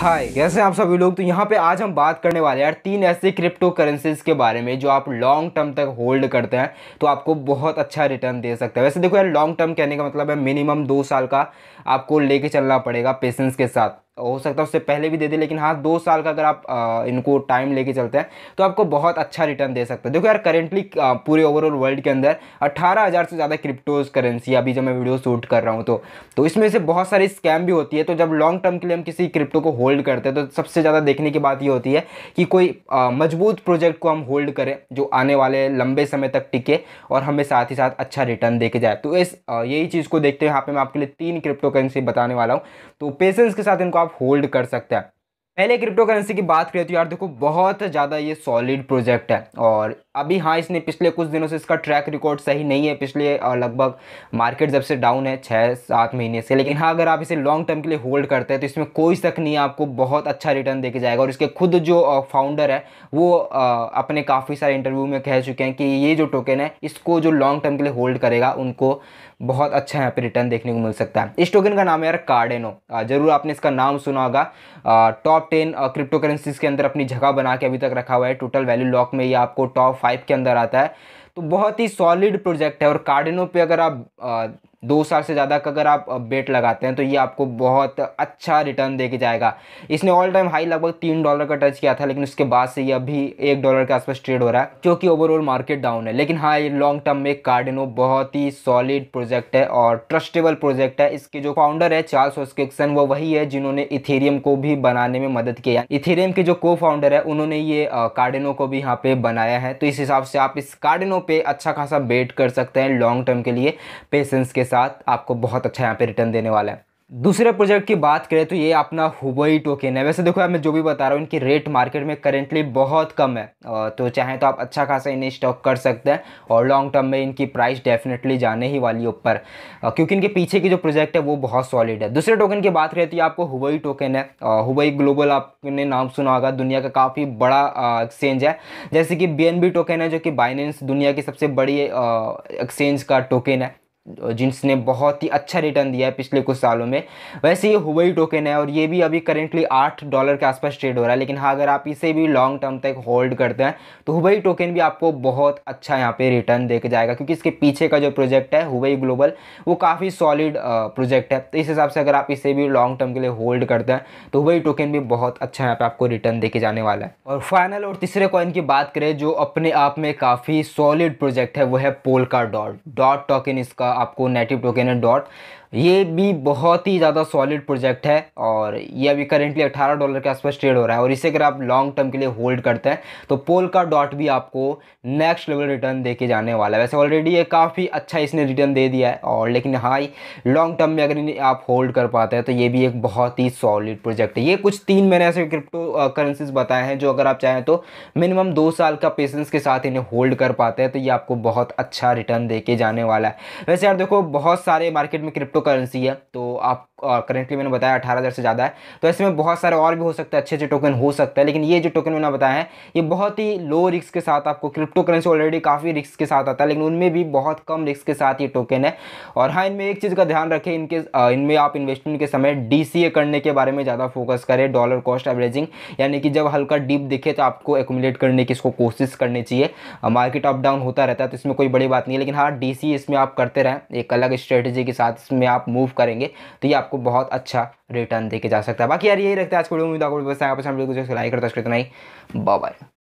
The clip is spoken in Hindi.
हाय कैसे आप सभी लोग तो यहाँ पे आज हम बात करने वाले हैं यार तीन ऐसे क्रिप्टो करेंसीज के बारे में जो आप लॉन्ग टर्म तक होल्ड करते हैं तो आपको बहुत अच्छा रिटर्न दे सकता है वैसे देखो यार लॉन्ग टर्म कहने का मतलब है मिनिमम दो साल का आपको लेके चलना पड़ेगा पेशेंस के साथ हो सकता है उससे पहले भी दे दे लेकिन हाँ दो साल का अगर आप आ, इनको टाइम लेके चलते हैं तो आपको बहुत अच्छा रिटर्न दे सकते हैं देखो यार करेंटली पूरे ओवरऑल वर्ल्ड के अंदर अट्ठारह हज़ार से ज़्यादा क्रिप्टोज करेंसी अभी जब मैं वीडियो शूट कर रहा हूँ तो तो इसमें से बहुत सारी स्कैम भी होती है तो जब लॉन्ग टर्म के लिए हम किसी क्रिप्टो को होल्ड करते हैं तो सबसे ज़्यादा देखने की बात ये होती है कि कोई आ, मजबूत प्रोजेक्ट को हम होल्ड करें जो आने वाले लंबे समय तक टिके और हमें साथ ही साथ अच्छा रिटर्न दे जाए तो इस यही चीज़ को देखते हुए यहाँ पर मैं आपके लिए तीन क्रिप्टो करेंसी बताने वाला हूँ तो पेशेंस के साथ इनको आप आप होल्ड कर सकते हैं पहले क्रिप्टो करेंसी की बात करें तो यार देखो बहुत ज़्यादा ये सॉलिड प्रोजेक्ट है और अभी हाँ इसने पिछले कुछ दिनों से इसका ट्रैक रिकॉर्ड सही नहीं है पिछले लगभग मार्केट जब से डाउन है छः सात महीने से लेकिन हाँ अगर आप इसे लॉन्ग टर्म के लिए होल्ड करते हैं तो इसमें कोई शक नहीं है आपको बहुत अच्छा रिटर्न देके जाएगा और इसके खुद जो फाउंडर है वो अपने काफ़ी सारे इंटरव्यू में कह चुके हैं कि ये जो टोकन है इसको जो लॉन्ग टर्म के लिए होल्ड करेगा उनको बहुत अच्छा यहाँ पर रिटर्न देखने को मिल सकता है इस टोकन का नाम है यार कार्डेनो जरूर आपने इसका नाम सुना होगा टॉप टेन क्रिप्टो करेंसीज के अंदर अपनी जगह बना के अभी तक रखा हुआ है टोटल वैल्यू लॉक में ये आपको टॉप फाइव फाइव के अंदर आता है तो बहुत ही सॉलिड प्रोजेक्ट है और कार्डिनो पे अगर आप दो साल से ज़्यादा का अगर आप बेट लगाते हैं तो ये आपको बहुत अच्छा रिटर्न दे के जाएगा इसने ऑल टाइम हाई लगभग तीन डॉलर का टच किया था लेकिन उसके बाद से ये अभी एक डॉलर के आसपास ट्रेड हो रहा है क्योंकि ओवरऑल मार्केट डाउन है लेकिन हाँ ये लॉन्ग टर्म में कार्डिनो बहुत ही सॉलिड प्रोजेक्ट है और ट्रस्टेबल प्रोजेक्ट है इसके जो फाउंडर है चार्ल्स होस्किक्सन वो वही है जिन्होंने इथेरियम को भी बनाने में मदद किया इथेरियम के जो को फाउंडर है उन्होंने ये कार्डिनो को भी यहाँ पे बनाया है तो इस हिसाब से आप इस कार्डिनो पे अच्छा खासा बेट कर सकते हैं लॉन्ग टर्म के लिए पेशेंस के साथ आपको बहुत अच्छा यहाँ पे रिटर्न देने वाला है दूसरे प्रोजेक्ट की बात करें तो ये अपना हुबई टोकन है वैसे देखो मैं जो भी बता रहा हूँ इनकी रेट मार्केट में करेंटली बहुत कम है तो चाहें तो आप अच्छा खासा इन्हें स्टॉक कर सकते हैं और लॉन्ग टर्म में इनकी प्राइस डेफिनेटली जाने ही वाली है ऊपर क्योंकि इनके पीछे की जो प्रोजेक्ट है वो बहुत सॉलिड है दूसरे टोकन की बात करें तो ये आपको हुबई टोकन है हुबई ग्लोबल आपने नाम सुना होगा दुनिया का काफ़ी बड़ा एक्सचेंज है जैसे कि बी टोकन है जो कि बाइनेंस दुनिया की सबसे बड़ी एक्सचेंज का टोकन है ने बहुत ही अच्छा रिटर्न दिया है पिछले कुछ सालों में वैसे ये हुबई टोकन है और ये भी अभी करेंटली आठ डॉलर के आसपास ट्रेड हो रहा है लेकिन हाँ अगर आप इसे भी लॉन्ग टर्म तक होल्ड करते हैं तो हुबई टोकन भी आपको बहुत अच्छा यहाँ पे रिटर्न दे जाएगा क्योंकि इसके पीछे का जो प्रोजेक्ट है हुबई ग्लोबल वो काफ़ी सॉलिड प्रोजेक्ट है तो इस हिसाब से अगर आप इसे भी लॉन्ग टर्म के लिए होल्ड करते हैं तो हुबई टोकन भी बहुत अच्छा यहाँ पर आपको रिटर्न दे जाने वाला है और फाइनल और तीसरे कॉइन की बात करें जो अपने आप में काफ़ी सॉलिड प्रोजेक्ट है वो है पोलका डॉट डॉट टोकन इसका आपको नेटिव टोकन डॉट ये भी बहुत ही ज़्यादा सॉलिड प्रोजेक्ट है और ये अभी करेंटली 18 डॉलर के आसपास ट्रेड हो रहा है और इसे अगर आप लॉन्ग टर्म के लिए होल्ड करते हैं तो पोल का डॉट भी आपको नेक्स्ट लेवल रिटर्न दे के जाने वाला है वैसे ऑलरेडी ये काफ़ी अच्छा इसने रिटर्न दे दिया है और लेकिन हाई लॉन्ग टर्म में अगर आप होल्ड कर पाते हैं तो ये भी एक बहुत ही सॉलिड प्रोजेक्ट है ये कुछ तीन मैंने ऐसे क्रिप्टो करेंसीज बताए हैं जो अगर आप चाहें तो मिनिमम दो साल का पेशेंस के साथ इन्हें होल्ड कर पाते हैं तो ये आपको बहुत अच्छा रिटर्न दे जाने वाला है वैसे यार देखो बहुत सारे मार्केट में क्रिप्टो क्रिप्टो करेंसी है तो आप करेंटली मैंने बताया अठारह हज़ार से ज़्यादा है तो ऐसे में बहुत सारे और भी हो सकते हैं अच्छे अच्छे टोकन हो सकता है लेकिन ये जो टोकन मैंने बताया है ये बहुत ही लो रिस्क के साथ आपको क्रिप्टो करेंसी ऑलरेडी काफ़ी रिस्क के साथ आता है लेकिन उनमें भी बहुत कम रिस्क के साथ ये टोकन है और हाँ इनमें एक चीज़ का ध्यान रखें इनके इनमें आप इन्वेस्टमेंट के समय डी करने के बारे में ज़्यादा फोकस करें डॉलर कॉस्ट एवरेजिंग यानी कि जब हल्का डीप दिखे तो आपको एकुमुलेट करने की इसको कोशिश करनी चाहिए मार्केट अप डाउन होता रहता है तो इसमें कोई बड़ी बात नहीं है लेकिन हाँ डी इसमें आप करते रहें एक अलग स्ट्रेटेजी के साथ इसमें आप मूव करेंगे तो ये आपको बहुत अच्छा रिटर्न देके जा सकता है बाकी यार यही रखते हैं आज को वीडियो आपको लाइक करता है नहीं बाय